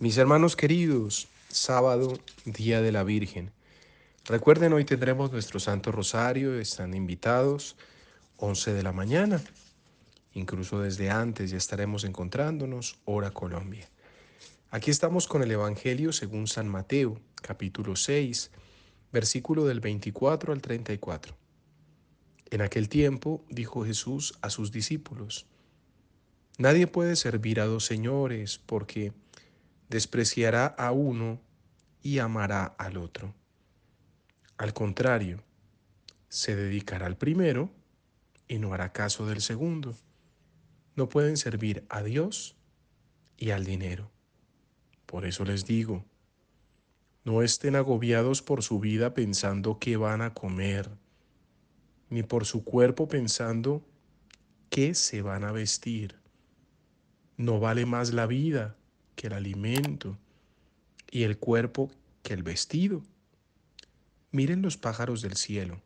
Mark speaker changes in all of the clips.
Speaker 1: Mis hermanos queridos, sábado, Día de la Virgen. Recuerden, hoy tendremos nuestro Santo Rosario, están invitados, 11 de la mañana. Incluso desde antes ya estaremos encontrándonos, hora Colombia. Aquí estamos con el Evangelio según San Mateo, capítulo 6, versículo del 24 al 34. En aquel tiempo dijo Jesús a sus discípulos, Nadie puede servir a dos señores porque despreciará a uno y amará al otro. Al contrario, se dedicará al primero y no hará caso del segundo. No pueden servir a Dios y al dinero. Por eso les digo, no estén agobiados por su vida pensando qué van a comer, ni por su cuerpo pensando qué se van a vestir. No vale más la vida que el alimento y el cuerpo que el vestido. Miren los pájaros del cielo.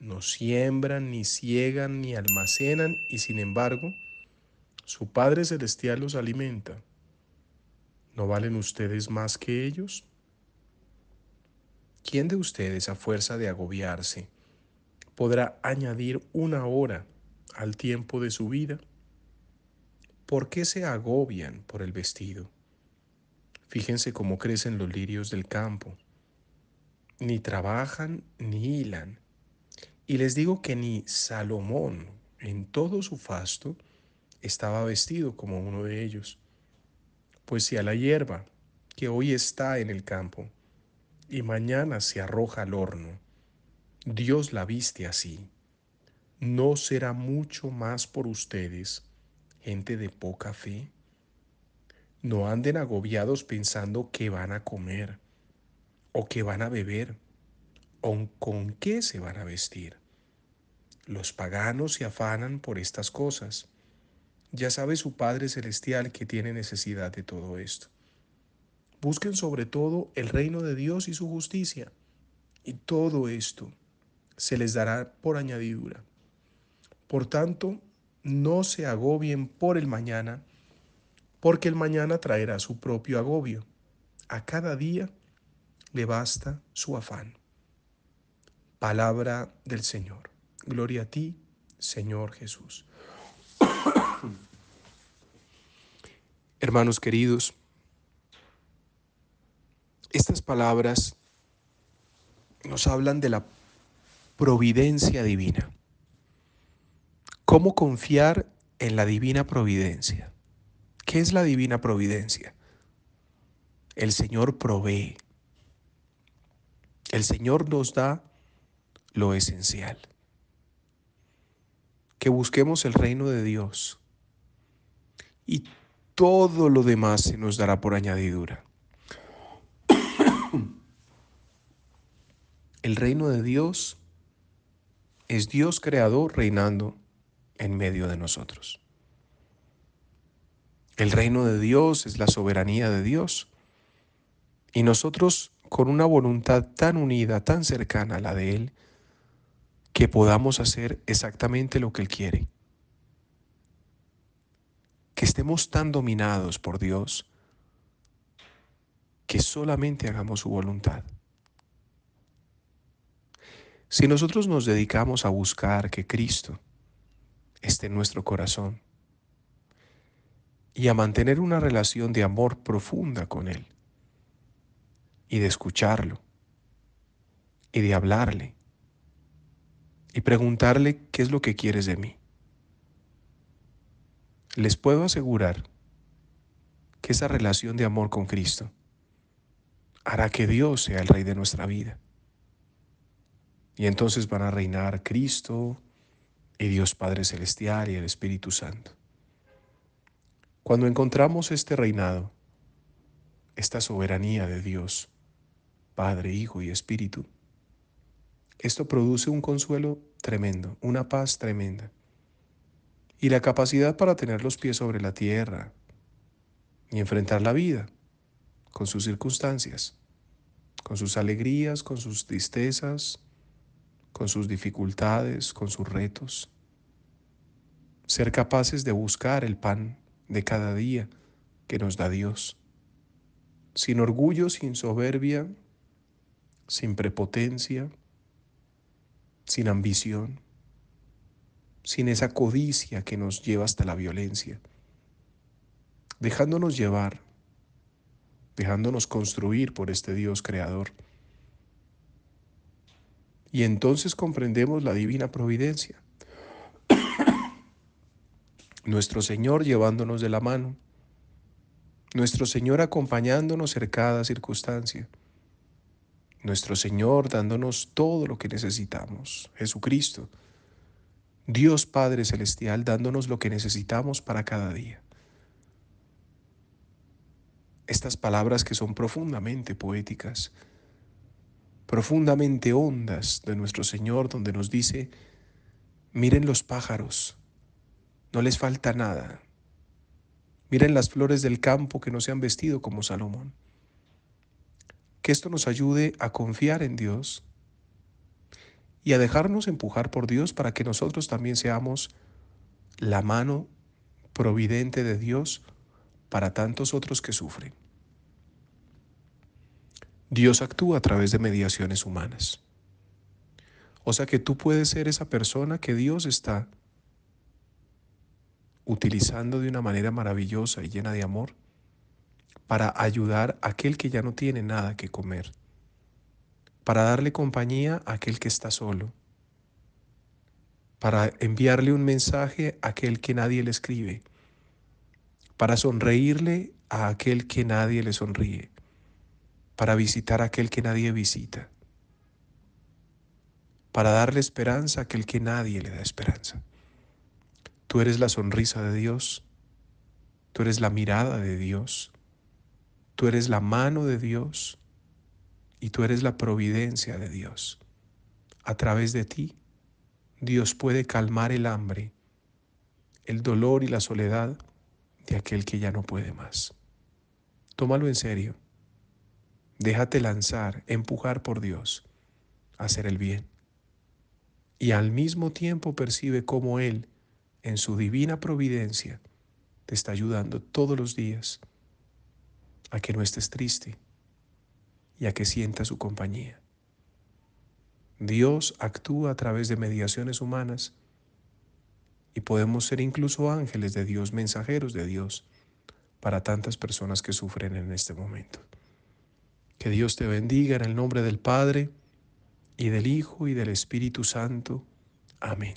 Speaker 1: No siembran, ni ciegan, ni almacenan, y sin embargo, su Padre Celestial los alimenta. ¿No valen ustedes más que ellos? ¿Quién de ustedes, a fuerza de agobiarse, podrá añadir una hora al tiempo de su vida? ¿Por qué se agobian por el vestido? Fíjense cómo crecen los lirios del campo. Ni trabajan ni hilan. Y les digo que ni Salomón, en todo su fasto, estaba vestido como uno de ellos. Pues si a la hierba, que hoy está en el campo, y mañana se arroja al horno, Dios la viste así, no será mucho más por ustedes gente de poca fe. No anden agobiados pensando qué van a comer o qué van a beber o con qué se van a vestir. Los paganos se afanan por estas cosas. Ya sabe su Padre Celestial que tiene necesidad de todo esto. Busquen sobre todo el reino de Dios y su justicia, y todo esto se les dará por añadidura. Por tanto, no se agobien por el mañana, porque el mañana traerá su propio agobio. A cada día le basta su afán. Palabra del Señor. Gloria a ti, Señor Jesús. Hermanos queridos, estas palabras nos hablan de la providencia divina. ¿Cómo confiar en la divina providencia? ¿Qué es la divina providencia? El Señor provee. El Señor nos da lo esencial. Que busquemos el reino de Dios y todo lo demás se nos dará por añadidura. El reino de Dios es Dios creador reinando en medio de nosotros. El reino de Dios es la soberanía de Dios y nosotros con una voluntad tan unida, tan cercana a la de Él, que podamos hacer exactamente lo que Él quiere. Que estemos tan dominados por Dios que solamente hagamos su voluntad. Si nosotros nos dedicamos a buscar que Cristo esté en nuestro corazón y a mantener una relación de amor profunda con Él y de escucharlo y de hablarle y preguntarle qué es lo que quieres de mí. Les puedo asegurar que esa relación de amor con Cristo hará que Dios sea el Rey de nuestra vida. Y entonces van a reinar Cristo, y Dios Padre Celestial y el Espíritu Santo. Cuando encontramos este reinado, esta soberanía de Dios, Padre, Hijo y Espíritu, esto produce un consuelo tremendo, una paz tremenda y la capacidad para tener los pies sobre la tierra y enfrentar la vida con sus circunstancias, con sus alegrías, con sus tristezas, con sus dificultades, con sus retos. Ser capaces de buscar el pan de cada día que nos da Dios. Sin orgullo, sin soberbia, sin prepotencia, sin ambición, sin esa codicia que nos lleva hasta la violencia, dejándonos llevar, dejándonos construir por este Dios creador y entonces comprendemos la divina providencia. nuestro Señor llevándonos de la mano, nuestro Señor acompañándonos en cada circunstancia, nuestro Señor dándonos todo lo que necesitamos, Jesucristo, Dios Padre Celestial dándonos lo que necesitamos para cada día. Estas palabras que son profundamente poéticas, profundamente hondas de nuestro Señor, donde nos dice, miren los pájaros, no les falta nada. Miren las flores del campo que no se han vestido como Salomón. Que esto nos ayude a confiar en Dios y a dejarnos empujar por Dios para que nosotros también seamos la mano providente de Dios para tantos otros que sufren. Dios actúa a través de mediaciones humanas. O sea que tú puedes ser esa persona que Dios está utilizando de una manera maravillosa y llena de amor para ayudar a aquel que ya no tiene nada que comer, para darle compañía a aquel que está solo, para enviarle un mensaje a aquel que nadie le escribe, para sonreírle a aquel que nadie le sonríe, para visitar a aquel que nadie visita, para darle esperanza a aquel que nadie le da esperanza. Tú eres la sonrisa de Dios, tú eres la mirada de Dios, tú eres la mano de Dios y tú eres la providencia de Dios. A través de ti, Dios puede calmar el hambre, el dolor y la soledad de aquel que ya no puede más. Tómalo en serio. Déjate lanzar, empujar por Dios, hacer el bien. Y al mismo tiempo percibe cómo Él, en su divina providencia, te está ayudando todos los días a que no estés triste y a que sientas su compañía. Dios actúa a través de mediaciones humanas y podemos ser incluso ángeles de Dios, mensajeros de Dios, para tantas personas que sufren en este momento. Que Dios te bendiga en el nombre del Padre, y del Hijo, y del Espíritu Santo. Amén.